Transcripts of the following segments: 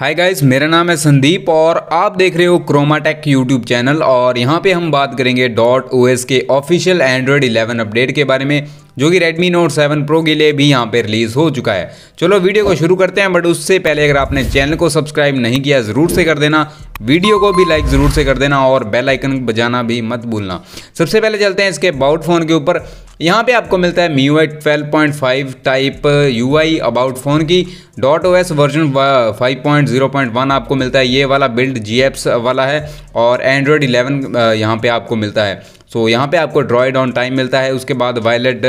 hi guys मेरा नाम है संदीप और आप देख रहे हो क्रोमाटेक यूट्यूब चैनल और यहाँ पे हम बात करेंगे डॉट ओ के ऑफिशियल एंड्रॉयड 11 अपडेट के बारे में जो कि Redmi Note 7 Pro के लिए भी यहाँ पे रिलीज़ हो चुका है चलो वीडियो को शुरू करते हैं बट उससे पहले अगर आपने चैनल को सब्सक्राइब नहीं किया ज़रूर से कर देना वीडियो को भी लाइक ज़रूर से कर देना और बेल आइकन बजाना भी मत भूलना सबसे पहले चलते हैं इसके अबाउट फ़ोन के ऊपर यहाँ पे आपको मिलता है MIUI 12.5 point five type U I about phone की dot O S version five point zero point one आपको मिलता है ये वाला बिल्ड जी एप्स वाला है और एंड्रॉयड इलेवन यहाँ पर आपको मिलता है सो so, यहाँ पे आपको ड्रॉइड ऑन टाइम मिलता है उसके बाद वायलेट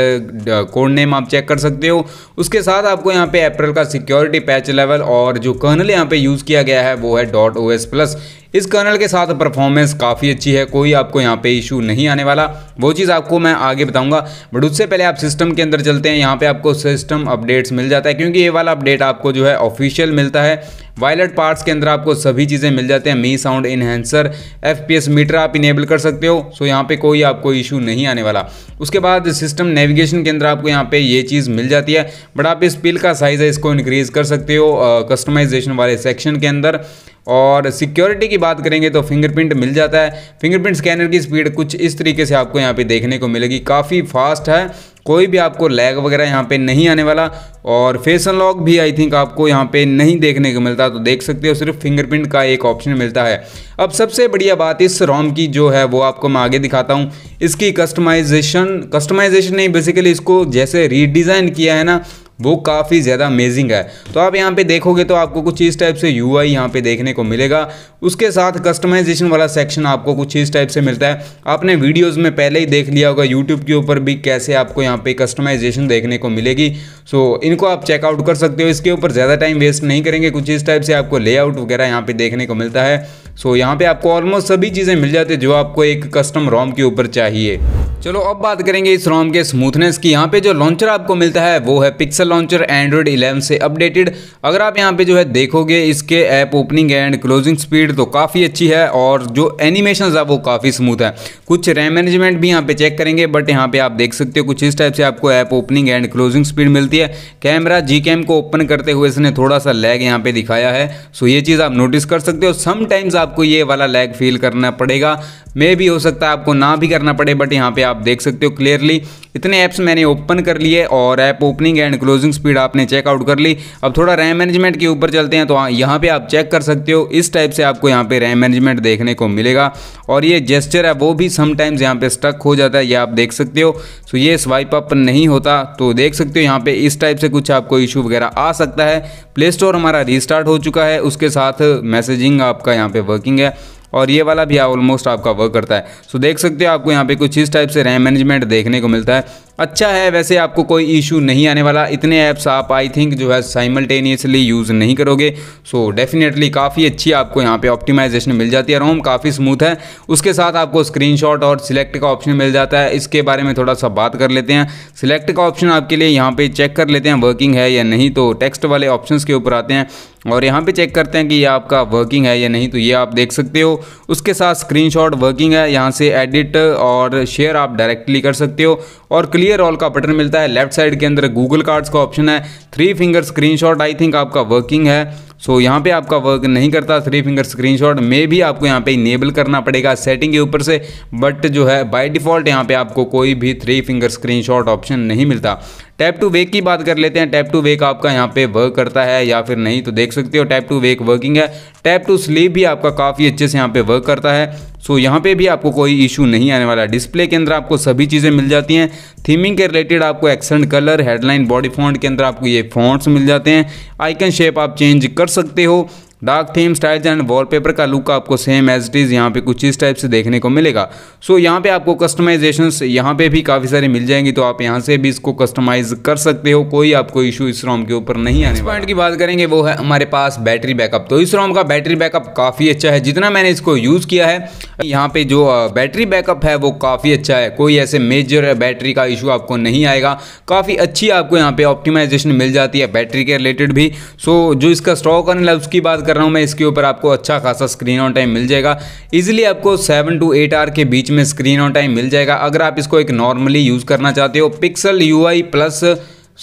कोड नेम आप चेक कर सकते हो उसके साथ आपको यहाँ पे अप्रैल का सिक्योरिटी पैच लेवल और जो कर्नल यहाँ पे यूज़ किया गया है वो है डॉट ओ एस प्लस इस कर्नल के साथ परफॉर्मेंस काफ़ी अच्छी है कोई आपको यहाँ पे इशू नहीं आने वाला वो चीज़ आपको मैं आगे बताऊँगा बट उससे पहले आप सिस्टम के अंदर चलते हैं यहाँ पर आपको सिस्टम अपडेट्स मिल जाता है क्योंकि ये वाला अपडेट आपको जो है ऑफिशियल मिलता है वायलेट पार्ट्स के अंदर आपको सभी चीज़ें मिल जाते हैं Mi sound enhancer F meter आप इनेबल कर सकते हो सो यहाँ पर कोई कोई आपको इशू नहीं आने वाला उसके बाद सिस्टम नेविगेशन के अंदर आपको यहाँ पे ये चीज़ मिल जाती है बट आप इस पिल का साइज़ है इसको इंक्रीज़ कर सकते हो कस्टमाइजेशन वाले सेक्शन के अंदर और सिक्योरिटी की बात करेंगे तो फिंगरप्रिंट मिल जाता है फिंगरप्रिंट स्कैनर की स्पीड कुछ इस तरीके से आपको यहाँ पे देखने को मिलेगी काफ़ी फास्ट है कोई भी आपको लैग वगैरह यहाँ पे नहीं आने वाला और फेस अनलॉक भी आई थिंक आपको यहाँ पे नहीं देखने को मिलता तो देख सकते हो सिर्फ फिंगरप्रिंट का एक ऑप्शन मिलता है अब सबसे बढ़िया बात इस रॉम की जो है वो आपको मैं आगे दिखाता हूँ इसकी कस्टमाइजेशन कस्टमाइजेशन नहीं बेसिकली इसको जैसे रीडिज़ाइन किया है ना वो काफ़ी ज़्यादा अमेजिंग है तो आप यहाँ पे देखोगे तो आपको कुछ इस टाइप से यू आई यहाँ पर देखने को मिलेगा उसके साथ कस्टमाइजेशन वाला सेक्शन आपको कुछ इस टाइप से मिलता है आपने वीडियोज़ में पहले ही देख लिया होगा यूट्यूब के ऊपर भी कैसे आपको यहाँ पर कस्टमाइजेशन देखने को मिलेगी सो इनको आप चेकआउट कर सकते हो इसके ऊपर ज़्यादा टाइम वेस्ट नहीं करेंगे कुछ इस टाइप से आपको लेआउट वगैरह यहाँ पर देखने को मिलता है सो so, यहाँ पे आपको ऑलमोस्ट सभी चीज़ें मिल जाती है जो आपको एक कस्टम रोम के ऊपर चाहिए चलो अब बात करेंगे इस रोम के स्मूथनेस की यहाँ पे जो लॉन्चर आपको मिलता है वो है पिक्सल पिक्सल लॉन्चर एंड्रॉयड 11 से अपडेटेड अगर आप यहाँ पे जो है देखोगे इसके app opening and closing speed तो काफ़ी अच्छी है और जो एनिमेशन है वो काफ़ी स्मूथ है कुछ रैम मैनेजमेंट भी यहाँ पे चेक करेंगे बट यहाँ पे आप देख सकते हो कुछ इस टाइप से आपको app opening and closing speed मिलती है कैमरा जी कैम को ओपन करते हुए इसने थोड़ा सा लैग यहाँ पे दिखाया है सो ये चीज़ आप नोटिस कर सकते हो समटाइम्स आपको ये वाला लैग फील करना पड़ेगा मे भी हो सकता है आपको ना भी करना पड़े बट यहाँ पे आप देख सकते हो क्लियरली इतने ऐप्स मैंने ओपन कर लिए और app opening and closing speed आपने चेकआउट कर ली अब थोड़ा रैम मैनेजमेंट के ऊपर चलते हैं तो हाँ, यहाँ पे आप चेक कर सकते हो इस टाइप से आपको यहाँ पे रैम मैनेजमेंट देखने को मिलेगा और ये जेस्चर है वो भी समटाइम्स यहाँ पे स्टक हो जाता है ये आप देख सकते हो सो ये स्वाइप अप नहीं होता तो देख सकते हो यहाँ पे इस टाइप से कुछ आपको इशू वगैरह आ सकता है प्ले स्टोर हमारा रिस्टार्ट हो चुका है उसके साथ मैसेजिंग आपका यहाँ पे वर्किंग है और ये वाला भी ऑलमोस्ट आपका वर्क करता है सो देख सकते हो आपको यहाँ पे कुछ इस टाइप से रैम मैनेजमेंट देखने को मिलता है अच्छा है वैसे आपको कोई इशू नहीं आने वाला इतने ऐप्स आप आई थिंक जो है साइमल्टेनियसली यूज़ नहीं करोगे सो डेफिनेटली काफ़ी अच्छी आपको यहाँ पे ऑप्टिमाइजेशन मिल जाती है रोम काफ़ी स्मूथ है उसके साथ आपको स्क्रीनशॉट और सिलेक्ट का ऑप्शन मिल जाता है इसके बारे में थोड़ा सा बात कर लेते हैं सिलेक्ट का ऑप्शन आपके लिए यहाँ पर चेक कर लेते हैं वर्किंग है या नहीं तो टेक्स्ट वाले ऑप्शन के ऊपर आते हैं और यहाँ पे चेक करते हैं कि ये आपका वर्किंग है या नहीं तो ये आप देख सकते हो उसके साथ स्क्रीनशॉट वर्किंग है यहाँ से एडिट और शेयर आप डायरेक्टली कर सकते हो और क्लिक क्लियर ऑल का बटन मिलता है लेफ्ट साइड के अंदर गूगल कार्ड्स का ऑप्शन है three finger screenshot I think आपका वर्किंग है सो so, यहाँ पे आपका वर्क नहीं करता थ्री फिंगर स्क्रीनशॉट में भी आपको यहाँ पे इनेबल करना पड़ेगा सेटिंग के ऊपर से बट जो है बाय डिफ़ॉल्ट यहाँ पे आपको कोई भी थ्री फिंगर स्क्रीनशॉट ऑप्शन नहीं मिलता टैप टू वेक की बात कर लेते हैं टैप टू वेक आपका यहाँ पे वर्क करता है या फिर नहीं तो देख सकते हो टैप टू वेक वर्किंग है टैप टू स्लीप भी आपका काफ़ी अच्छे से यहाँ पे वर्क करता है सो यहाँ पे भी आपको कोई इशू नहीं आने वाला डिस्प्ले के अंदर आपको सभी चीज़ें मिल जाती हैं थीमिंग के रिलेटेड आपको accent colour headline body font के अंदर आपको ये फॉन्ट्स मिल जाते हैं आइकन शेप आप चेंज कर सकते हो dark theme styles and wallpaper का लुक आपको सेम एज इट इज़ यहाँ पे कुछ इस टाइप से देखने को मिलेगा सो so, यहाँ पे आपको कस्टमाइजेशन यहाँ पे भी काफ़ी सारी मिल जाएंगी तो आप यहाँ से भी इसको कस्टमाइज कर सकते हो कोई आपको इशू इस रोम के ऊपर नहीं आने पॉइंट की बात करेंगे वो है हमारे पास बैटरी बैकअप तो इस रोम का बैटरी बैकअप काफ़ी अच्छा है जितना मैंने इसको यूज़ किया है यहाँ पर जो बैटरी बैकअप है वो काफ़ी अच्छा है कोई ऐसे मेजर बैटरी का इशू आपको नहीं आएगा काफ़ी अच्छी आपको यहाँ पर ऑप्टिमाइजेशन मिल जाती है बैटरी के रिलेटेड भी सो जो इसका स्टॉक अनल उसकी बात कर रहा हूँ मैं इसके ऊपर आपको अच्छा खासा स्क्रीन ऑन टाइम मिल जाएगा ईजिली आपको सेवन टू एट आर के बीच में स्क्रीन ऑन टाइम मिल जाएगा अगर आप इसको एक नॉर्मली यूज़ करना चाहते हो Pixel U plus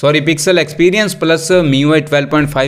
sorry Pixel experience plus Mi U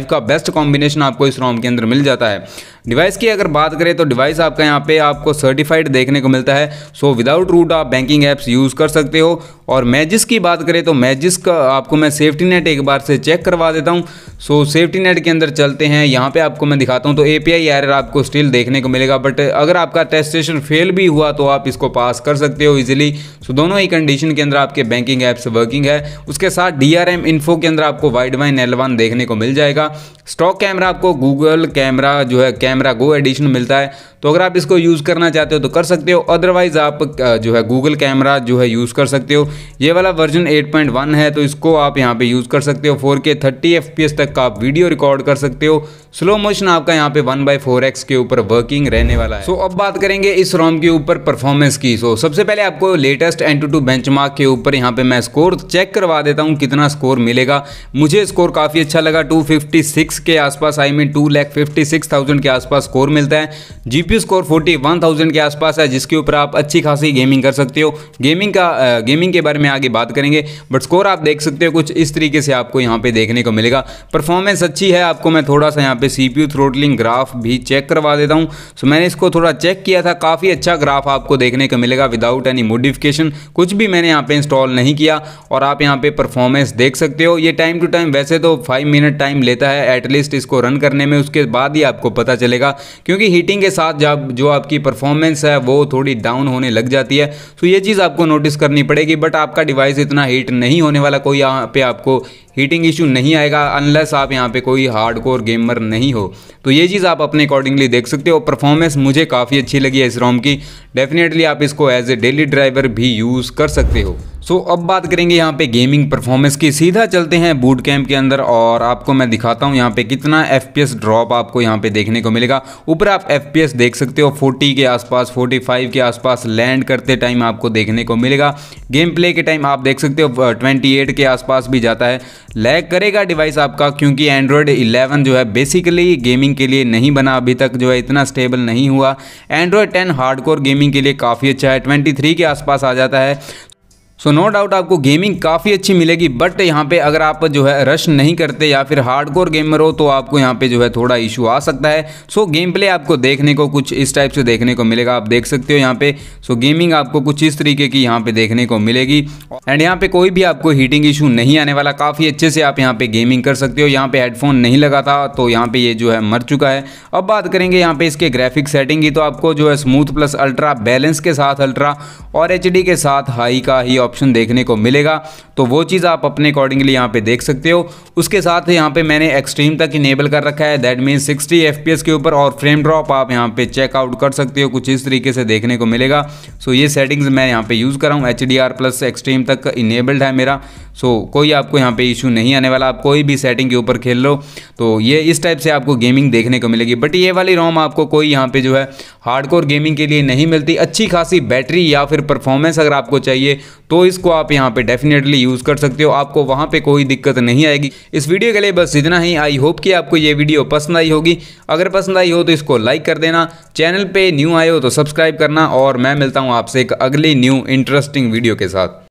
का बेस्ट कॉम्बिनेशन आपको इस रोम के अंदर मिल जाता है डिवाइस की अगर बात करें तो डिवाइस आपका यहाँ पे आपको सर्टिफाइड देखने को मिलता है सो विदाउट रूट आप बैंकिंग ऐप्स यूज़ कर सकते हो और मैजिस की बात करें तो मैजिस का आपको मैं सेफ्टी नेट एक बार से चेक करवा देता हूँ सो सेफ्टी नेट के अंदर चलते हैं यहाँ पे आपको मैं दिखाता हूँ तो ए पी आई आपको स्टिल देखने को मिलेगा बट अगर आपका टेस्टेशन फेल भी हुआ तो आप इसको पास कर सकते हो ईजिली सो दोनों ही कंडीशन के अंदर आपके बैंकिंग ऐप्स वर्किंग है उसके साथ डी आर एम इन्फो के अंदर आपको वाइड वाइन एलवान देखने को मिल जाएगा स्टॉक कैमरा आपको गूगल कैमरा जो है कैमरा गो एडिशन मिलता है तो अगर आप इसको यूज़ करना चाहते हो तो कर सकते हो अदरवाइज़ आप जो है गूगल कैमरा जो है यूज़ कर सकते हो ये वाला वर्जन 8.1 है तो इसको आप यहाँ पे यूज़ कर सकते हो 4K 30 FPS तक का आप वीडियो रिकॉर्ड कर सकते हो स्लो मोशन आपका यहाँ पे वन बाई फोर एक्स के ऊपर वर्किंग रहने वाला है सो so, अब बात करेंगे इस रोम के ऊपर परफॉर्मेंस की सो so, सबसे पहले आपको latest AnTuTu bench के ऊपर यहाँ पे मैं स्कोर चेक करवा देता हूँ कितना स्कोर मिलेगा मुझे स्कोर काफ़ी अच्छा लगा टू के आसपास I mean two lakh fifty six thousand के आसपास स्कोर मिलता है G CP score forty one thousand के आसपास है जिसके ऊपर आप अच्छी खासी गेमिंग कर सकते हो गेमिंग का गेमिंग के बारे में आगे बात करेंगे बट स्कोर आप देख सकते हो कुछ इस तरीके से आपको यहाँ पे देखने को मिलेगा परफॉर्मेंस अच्छी है आपको मैं थोड़ा सा यहाँ पे सी पी ग्राफ भी चेक करवा देता हूँ सो मैंने इसको थोड़ा चेक किया था काफ़ी अच्छा ग्राफ आपको देखने को मिलेगा विदाउट एनी मोडिफिकेशन कुछ भी मैंने यहाँ पे इंस्टॉल नहीं किया और आप यहाँ पे परफॉर्मेंस देख सकते हो ये टाइम टू टाइम वैसे तो फाइव मिनट टाइम लेता है एटलीस्ट इसको रन करने में उसके बाद ही आपको पता चलेगा क्योंकि हीटिंग के साथ जब जो आपकी परफॉर्मेंस है वो थोड़ी डाउन होने लग जाती है तो ये चीज़ आपको नोटिस करनी पड़ेगी बट आपका डिवाइस इतना हीट नहीं होने वाला कोई यहाँ पे आपको हीटिंग इशू नहीं आएगा अनलेस आप यहाँ पे कोई हार्ड कोर गेमर नहीं हो तो ये चीज़ आप अपने अकॉर्डिंगली देख सकते हो परफॉर्मेंस मुझे काफ़ी अच्छी लगी है इस रोम की डेफिनेटली आप इसको एज ए डेली ड्राइवर भी यूज़ कर सकते हो सो so, अब बात करेंगे यहाँ पे गेमिंग परफॉर्मेंस की सीधा चलते हैं बूट कैम्प के अंदर और आपको मैं दिखाता हूँ यहाँ पे कितना एफ ड्रॉप आपको यहाँ पे देखने को मिलेगा ऊपर आप एफ देख सकते हो 40 के आसपास 45 के आसपास लैंड करते टाइम आपको देखने को मिलेगा गेम प्ले के टाइम आप देख सकते हो 28 के आसपास भी जाता है लैग करेगा डिवाइस आपका क्योंकि एंड्रॉयड 11 जो है बेसिकली गेमिंग के लिए नहीं बना अभी तक जो है इतना स्टेबल नहीं हुआ एंड्रॉयड 10 हार्डकोर गेमिंग के लिए काफ़ी अच्छा है 23 के आसपास आ जाता है सो नो डाउट आपको गेमिंग काफ़ी अच्छी मिलेगी बट यहाँ पे अगर आप जो है रश नहीं करते या फिर हार्डकोर गेमर हो तो आपको यहाँ पे जो है थोड़ा इशू आ सकता है सो so, गेम प्ले आपको देखने को कुछ इस टाइप से देखने को मिलेगा आप देख सकते हो यहाँ पे सो so, गेमिंग आपको कुछ इस तरीके की यहाँ पे देखने को मिलेगी एंड यहाँ पे कोई भी आपको हीटिंग इशू नहीं आने वाला काफ़ी अच्छे से आप यहाँ पे गेमिंग कर सकते हो यहाँ पे हेडफोन नहीं लगा था तो यहाँ पर ये जो है मर चुका है अब बात करेंगे यहाँ पे इसके ग्राफिक सेटिंग की तो आपको जो है स्मूथ प्लस अल्ट्रा बैलेंस के साथ अल्ट्रा और एच के साथ हाई का ही ऑप्शन देखने को मिलेगा तो वो चीज़ आप अपने अकॉर्डिंगली यहाँ पे देख सकते हो उसके साथ यहाँ पे मैंने एक्सट्रीम तक इनेबल कर रखा है दैट मीन 60 एफ के ऊपर और फ्रेम ड्रॉप आप यहाँ पे चेकआउट कर सकते हो कुछ इस तरीके से देखने को मिलेगा सो ये सेटिंग्स मैं यहाँ पर यूज़ कर रहा हूँ एच प्लस एक्सट्रीम तक इनेबल्ड है मेरा सो कोई आपको यहाँ पे इशू नहीं आने वाला आप कोई भी सेटिंग के ऊपर खेल लो तो ये इस टाइप से आपको गेमिंग देखने को मिलेगी बट ये वाली रोम आपको कोई यहाँ पे जो है हार्डकोर गेमिंग के लिए नहीं मिलती अच्छी खासी बैटरी या फिर परफॉर्मेंस अगर आपको चाहिए तो इसको आप यहाँ पे डेफिनेटली यूज़ कर सकते हो आपको वहाँ पे कोई दिक्कत नहीं आएगी इस वीडियो के लिए बस इतना ही आई होप कि आपको ये वीडियो पसंद आई होगी अगर पसंद आई हो तो इसको लाइक कर देना चैनल पे न्यू आए हो तो सब्सक्राइब करना और मैं मिलता हूँ आपसे एक अगली न्यू इंटरेस्टिंग वीडियो के साथ